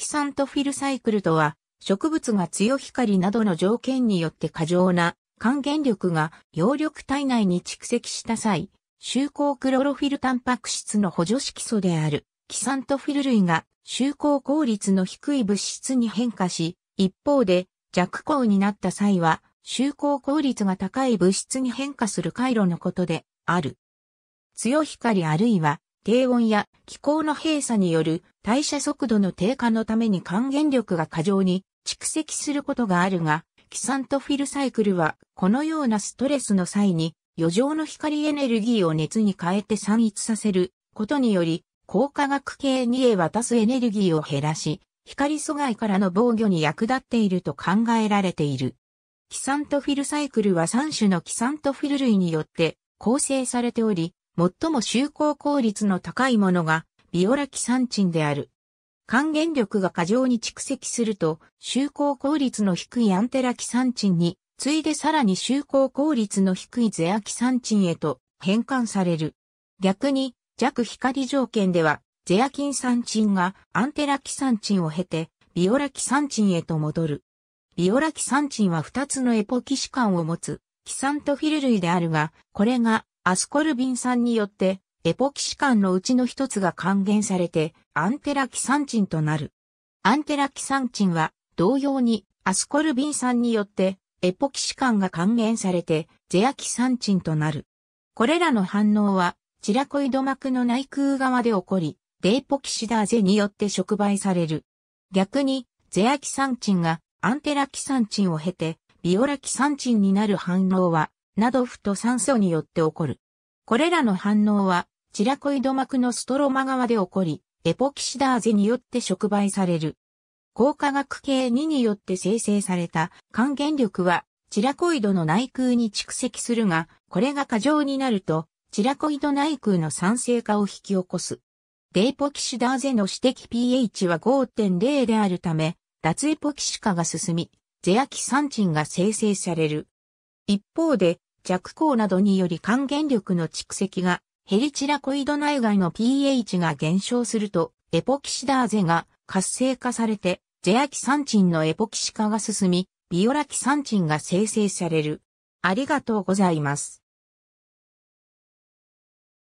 キサントフィルサイクルとは、植物が強光などの条件によって過剰な還元力が葉緑体内に蓄積した際、周行クロロフィルタンパク質の補助色素であるキサントフィル類が周行効率の低い物質に変化し、一方で弱光になった際は周行効率が高い物質に変化する回路のことである。強光あるいは低温や気候の閉鎖による代謝速度の低下のために還元力が過剰に蓄積することがあるが、キサントフィルサイクルはこのようなストレスの際に余剰の光エネルギーを熱に変えて散逸させることにより、高化学系にへ渡すエネルギーを減らし、光阻害からの防御に役立っていると考えられている。キサントフィルサイクルは3種のキサントフィル類によって構成されており、最も就航効率の高いものがビオラキサンチンである。還元力が過剰に蓄積すると、就航効率の低いアンテラキサンチンに、ついでさらに就航効率の低いゼアキサンチンへと変換される。逆に、弱光条件では、ゼアキンサンチンがアンテラキサンチンを経て、ビオラキサンチンへと戻る。ビオラキサンチンは2つのエポキシ間を持つ、キサントフィル類であるが、これがアスコルビン酸によって、エポキシカンのうちの一つが還元されて、アンテラキサンチンとなる。アンテラキサンチンは、同様に、アスコルビン酸によって、エポキシカンが還元されて、ゼアキサンチンとなる。これらの反応は、チラコイド膜の内腔側で起こり、デイポキシダーゼによって触媒される。逆に、ゼアキサンチンがアンテラキサンチンを経て、ビオラキサンチンになる反応は、などふと酸素によって起こる。これらの反応は、チラコイド膜のストロマ側で起こり、エポキシダーゼによって触媒される。高化学系2によって生成された還元力は、チラコイドの内空に蓄積するが、これが過剰になると、チラコイド内空の酸性化を引き起こす。デイポキシダーゼの指摘 pH は5.0であるため、脱エポキシ化が進み、ゼアキサンチンが生成される。一方で、弱光などにより還元力の蓄積が、ヘリチラコイド内外の pH が減少すると、エポキシダーゼが活性化されて、ジェアキサンチンのエポキシ化が進み、ビオラキサンチンが生成される。ありがとうございます。